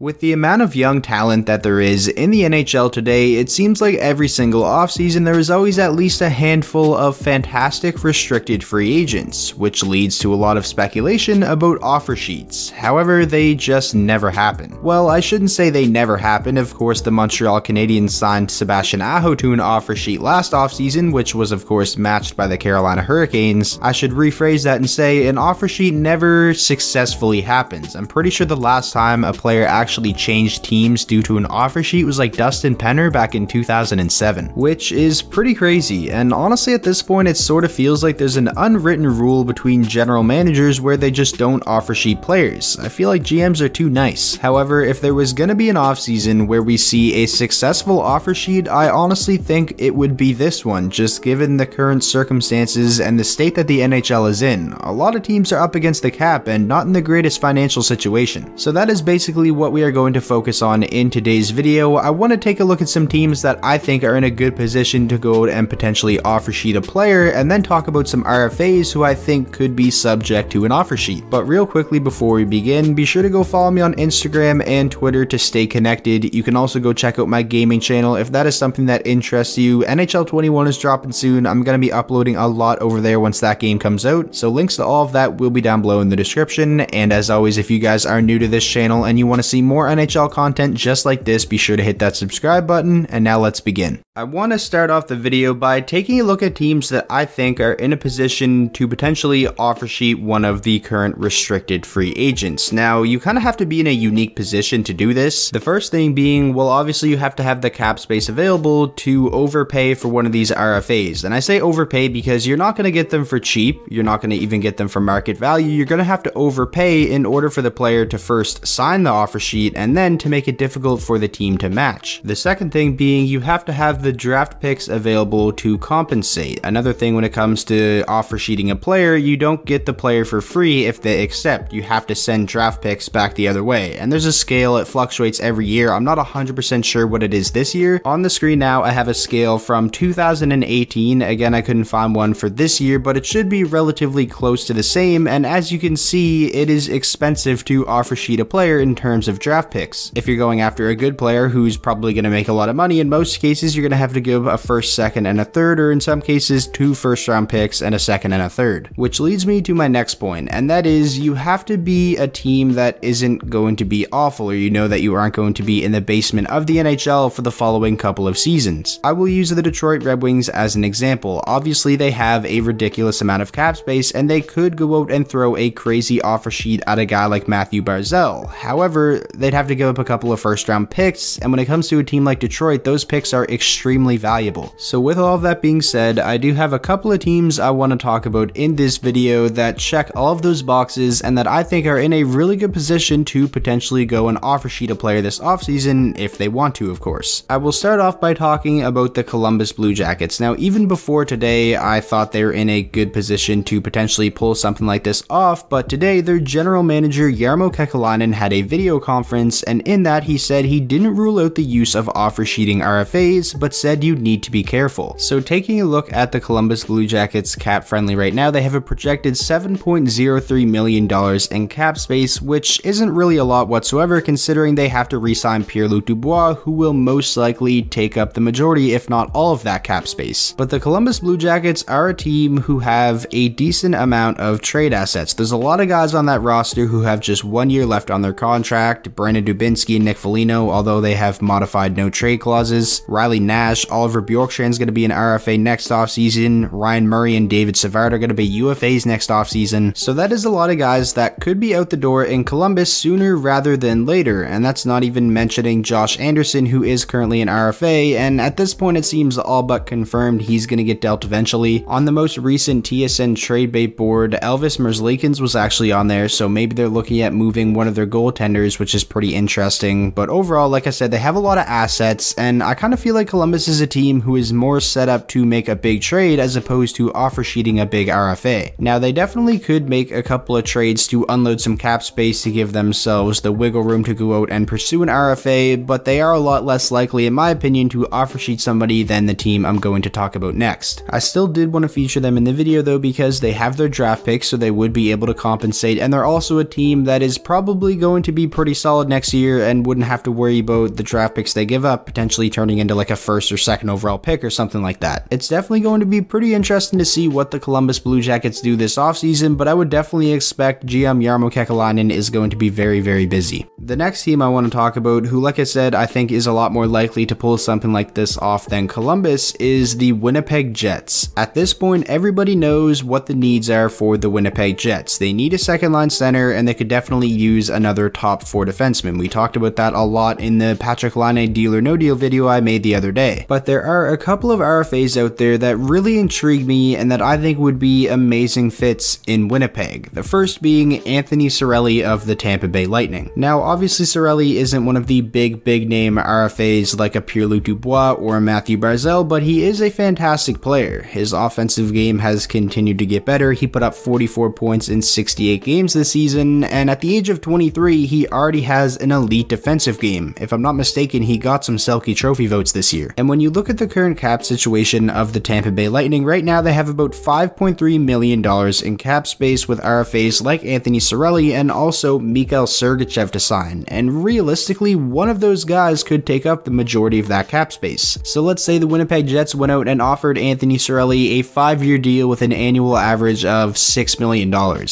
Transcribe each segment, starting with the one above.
With the amount of young talent that there is in the NHL today, it seems like every single offseason there is always at least a handful of fantastic restricted free agents, which leads to a lot of speculation about offer sheets. However, they just never happen. Well, I shouldn't say they never happen. Of course, the Montreal Canadiens signed Sebastian Aho to an offer sheet last offseason, which was of course matched by the Carolina Hurricanes. I should rephrase that and say an offer sheet never successfully happens. I'm pretty sure the last time a player actually actually changed teams due to an offer sheet was like Dustin Penner back in 2007, which is pretty crazy. And honestly, at this point, it sort of feels like there's an unwritten rule between general managers where they just don't offer sheet players. I feel like GMs are too nice. However, if there was gonna be an offseason where we see a successful offer sheet, I honestly think it would be this one, just given the current circumstances and the state that the NHL is in. A lot of teams are up against the cap and not in the greatest financial situation. So that is basically what we we are going to focus on in today's video, I want to take a look at some teams that I think are in a good position to go and potentially offer sheet a player, and then talk about some RFAs who I think could be subject to an offer sheet. But real quickly before we begin, be sure to go follow me on Instagram and Twitter to stay connected. You can also go check out my gaming channel if that is something that interests you. NHL 21 is dropping soon. I'm going to be uploading a lot over there once that game comes out, so links to all of that will be down below in the description. And as always, if you guys are new to this channel and you want to see see more NHL content just like this, be sure to hit that subscribe button, and now let's begin. I want to start off the video by taking a look at teams that I think are in a position to potentially offer sheet one of the current restricted free agents. Now, you kind of have to be in a unique position to do this. The first thing being, well, obviously you have to have the cap space available to overpay for one of these RFAs. And I say overpay because you're not going to get them for cheap. You're not going to even get them for market value. You're going to have to overpay in order for the player to first sign the offer sheet sheet and then to make it difficult for the team to match. The second thing being you have to have the draft picks available to compensate. Another thing when it comes to offer sheeting a player, you don't get the player for free if they accept. You have to send draft picks back the other way. And there's a scale, it fluctuates every year. I'm not 100% sure what it is this year. On the screen now, I have a scale from 2018. Again, I couldn't find one for this year, but it should be relatively close to the same. And as you can see, it is expensive to offer sheet a player in terms of draft picks. If you're going after a good player who's probably going to make a lot of money, in most cases, you're going to have to give a first, second, and a third, or in some cases, two first round picks and a second and a third. Which leads me to my next point, and that is you have to be a team that isn't going to be awful, or you know that you aren't going to be in the basement of the NHL for the following couple of seasons. I will use the Detroit Red Wings as an example. Obviously, they have a ridiculous amount of cap space, and they could go out and throw a crazy offer sheet at a guy like Matthew Barzell. However, they'd have to give up a couple of first round picks, and when it comes to a team like Detroit, those picks are extremely valuable. So with all of that being said, I do have a couple of teams I want to talk about in this video that check all of those boxes and that I think are in a really good position to potentially go and offer sheet a player this offseason if they want to, of course. I will start off by talking about the Columbus Blue Jackets. Now, even before today, I thought they were in a good position to potentially pull something like this off, but today their general manager Yarmo Kekalainen had a video conference conference, and in that he said he didn't rule out the use of offer sheeting RFAs, but said you need to be careful. So taking a look at the Columbus Blue Jackets cap friendly right now, they have a projected $7.03 million in cap space, which isn't really a lot whatsoever considering they have to re-sign Pierre-Luc Dubois, who will most likely take up the majority if not all of that cap space. But the Columbus Blue Jackets are a team who have a decent amount of trade assets. There's a lot of guys on that roster who have just one year left on their contract, Brandon Dubinsky and Nick Foligno, although they have modified no trade clauses. Riley Nash, Oliver Bjorkstrand is going to be an RFA next offseason. Ryan Murray and David Savard are going to be UFAs next offseason. So that is a lot of guys that could be out the door in Columbus sooner rather than later. And that's not even mentioning Josh Anderson, who is currently an RFA. And at this point, it seems all but confirmed he's going to get dealt eventually. On the most recent TSN trade bait board, Elvis Merzlikens was actually on there. So maybe they're looking at moving one of their goaltenders, which is is pretty interesting. But overall, like I said, they have a lot of assets, and I kind of feel like Columbus is a team who is more set up to make a big trade as opposed to offer sheeting a big RFA. Now, they definitely could make a couple of trades to unload some cap space to give themselves the wiggle room to go out and pursue an RFA, but they are a lot less likely, in my opinion, to offer sheet somebody than the team I'm going to talk about next. I still did want to feature them in the video though because they have their draft picks, so they would be able to compensate, and they're also a team that is probably going to be pretty solid solid next year and wouldn't have to worry about the draft picks they give up potentially turning into like a first or second overall pick or something like that. It's definitely going to be pretty interesting to see what the Columbus Blue Jackets do this offseason, but I would definitely expect GM Yarmo Kekalainen is going to be very, very busy. The next team I want to talk about, who like I said, I think is a lot more likely to pull something like this off than Columbus, is the Winnipeg Jets. At this point, everybody knows what the needs are for the Winnipeg Jets. They need a second line center and they could definitely use another top four defenseman. We talked about that a lot in the Patrick Line deal or no deal video I made the other day. But there are a couple of RFAs out there that really intrigue me and that I think would be amazing fits in Winnipeg. The first being Anthony Sorelli of the Tampa Bay Lightning. Now, obviously Sorelli isn't one of the big, big name RFAs like a Pierre-Luc Dubois or a Matthew Barzell, but he is a fantastic player. His offensive game has continued to get better. He put up 44 points in 68 games this season, and at the age of 23, he already already has an elite defensive game. If I'm not mistaken, he got some Selkie Trophy votes this year. And when you look at the current cap situation of the Tampa Bay Lightning, right now they have about $5.3 million in cap space with RFAs like Anthony Sorelli and also Mikhail Sergachev to sign. And realistically, one of those guys could take up the majority of that cap space. So let's say the Winnipeg Jets went out and offered Anthony Sorelli a five-year deal with an annual average of $6 million.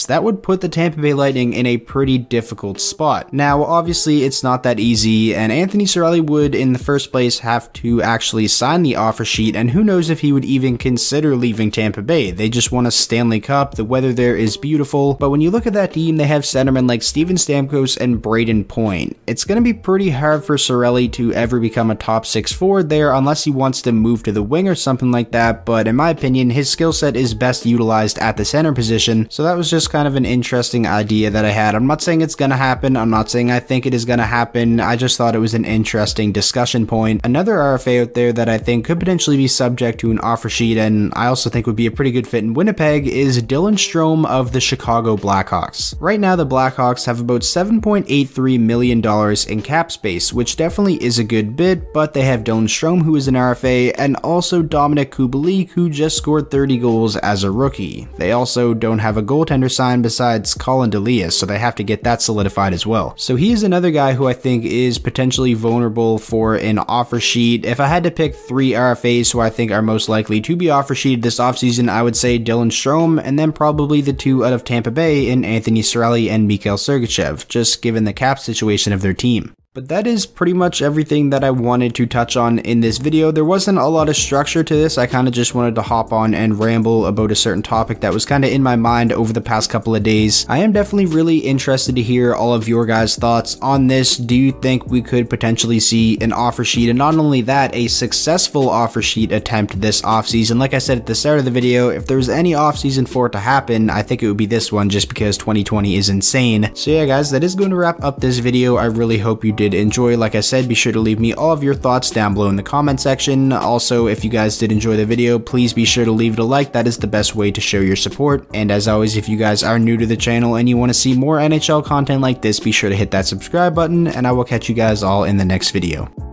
That would put the Tampa Bay Lightning in a pretty difficult spot. Now, now, obviously, it's not that easy, and Anthony Sorelli would, in the first place, have to actually sign the offer sheet, and who knows if he would even consider leaving Tampa Bay. They just won a Stanley Cup, the weather there is beautiful, but when you look at that team, they have centermen like Steven Stamkos and Braden Point. It's going to be pretty hard for Sorelli to ever become a top six forward there unless he wants to move to the wing or something like that, but in my opinion, his skill set is best utilized at the center position, so that was just kind of an interesting idea that I had. I'm not saying it's going to happen, I'm not saying I think it is going to happen. I just thought it was an interesting discussion point. Another RFA out there that I think could potentially be subject to an offer sheet and I also think would be a pretty good fit in Winnipeg is Dylan Strom of the Chicago Blackhawks. Right now, the Blackhawks have about $7.83 million in cap space, which definitely is a good bid, but they have Dylan Strom, who is an RFA, and also Dominic Kubalik, who just scored 30 goals as a rookie. They also don't have a goaltender signed besides Colin Delia, so they have to get that solidified as well. So he is another guy who I think is potentially vulnerable for an offer sheet. If I had to pick three RFAs who I think are most likely to be offer sheeted this offseason, I would say Dylan Strom and then probably the two out of Tampa Bay in Anthony Sorelli and Mikhail Sergachev, just given the cap situation of their team. But that is pretty much everything that I wanted to touch on in this video. There wasn't a lot of structure to this, I kind of just wanted to hop on and ramble about a certain topic that was kind of in my mind over the past couple of days. I am definitely really interested to hear all of your guys' thoughts on this. Do you think we could potentially see an offer sheet and not only that, a successful offer sheet attempt this offseason? Like I said at the start of the video, if there was any offseason for it to happen, I think it would be this one just because 2020 is insane. So yeah guys, that is going to wrap up this video. I really hope you did did enjoy. Like I said, be sure to leave me all of your thoughts down below in the comment section. Also, if you guys did enjoy the video, please be sure to leave it a like. That is the best way to show your support. And as always, if you guys are new to the channel and you want to see more NHL content like this, be sure to hit that subscribe button, and I will catch you guys all in the next video.